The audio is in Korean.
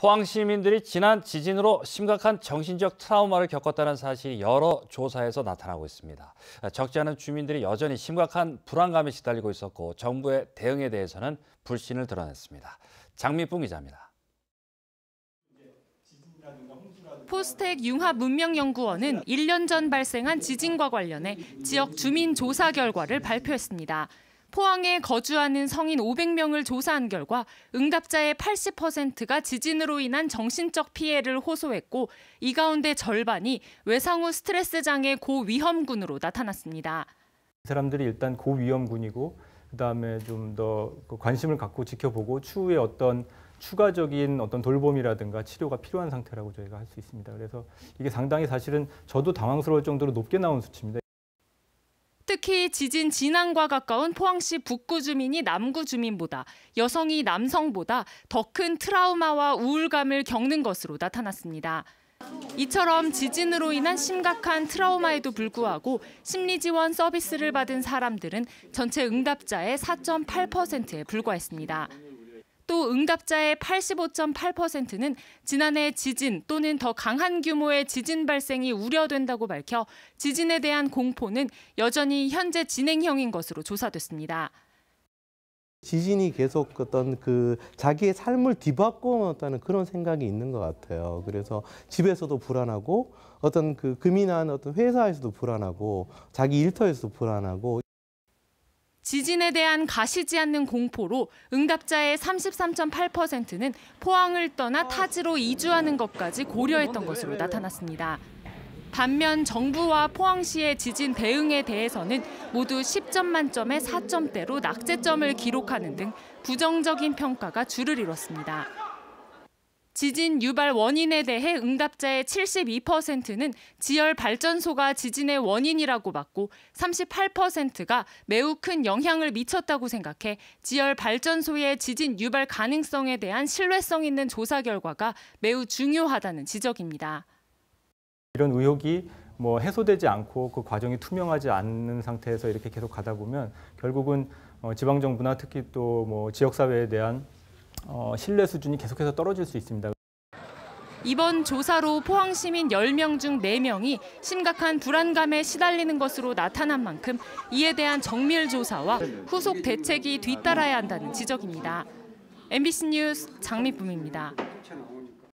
포항 시민들이 지난 지진으로 심각한 정신적 트라우마를 겪었다는 사실이 여러 조사에서 나타나고 있습니다. 적지 않은 주민들이 여전히 심각한 불안감에 시달리고 있었고 정부의 대응에 대해서는 불신을 드러냈습니다. 장미풍 기자입니다. 포스텍 융합문명연구원은 1년 전 발생한 지진과 관련해 지역 주민 조사 결과를 발표했습니다. 포항에 거주하는 성인 500명을 조사한 결과 응답자의 80%가 지진으로 인한 정신적 피해를 호소했고 이 가운데 절반이 외상 후 스트레스 장애 고위험군으로 나타났습니다. 사람들이 일단 고위험군이고 그다음에 좀더 그 관심을 갖고 지켜보고 추후에 어떤 추가적인 어떤 돌봄이라든가 치료가 필요한 상태라고 저희가 할 수 있습니다. 그래서 이게 상당히 사실은 저도 당황스러울 정도로 높게 나온 수치입니다. 특히 지진 진앙과 가까운 포항시 북구 주민이 남구 주민보다 여성이 남성보다 더 큰 트라우마와 우울감을 겪는 것으로 나타났습니다. 이처럼 지진으로 인한 심각한 트라우마에도 불구하고 심리지원 서비스를 받은 사람들은 전체 응답자의 4.8%에 불과했습니다. 또 응답자의 85.8%는 지난해 지진 또는 더 강한 규모의 지진 발생이 우려된다고 밝혀 지진에 대한 공포는 여전히 현재 진행형인 것으로 조사됐습니다. 지진이 계속 어떤 그 자기의 삶을 뒤바꿔놨다는 그런 생각이 있는 것 같아요. 그래서 집에서도 불안하고 어떤 그 금이나 어떤 회사에서도 불안하고 자기 일터에서도 불안하고 지진에 대한 가시지 않는 공포로 응답자의 33.8%는 포항을 떠나 타지로 이주하는 것까지 고려했던 것으로 나타났습니다. 반면 정부와 포항시의 지진 대응에 대해서는 모두 10점 만점에 4점대로 낙제점을 기록하는 등 부정적인 평가가 주를 이뤘습니다. 지진 유발 원인에 대해 응답자의 72%는 지열 발전소가 지진의 원인이라고 봤고 38%가 매우 큰 영향을 미쳤다고 생각해 지열 발전소의 지진 유발 가능성에 대한 신뢰성 있는 조사 결과가 매우 중요하다는 지적입니다. 이런 의혹이 뭐 해소되지 않고 그 과정이 투명하지 않는 상태에서 이렇게 계속 가다 보면 결국은 어, 지방 정부나 특히 또뭐 지역 사회에 대한 어 신뢰 수준이 계속해서 떨어질 수 있습니다. 이번 조사로 포항 시민 10명 중 4명이 심각한 불안감에 시달리는 것으로 나타난 만큼 이에 대한 정밀 조사와 후속 대책이 뒤따라야 한다는 지적입니다. MBC 뉴스 장미쁨입니다.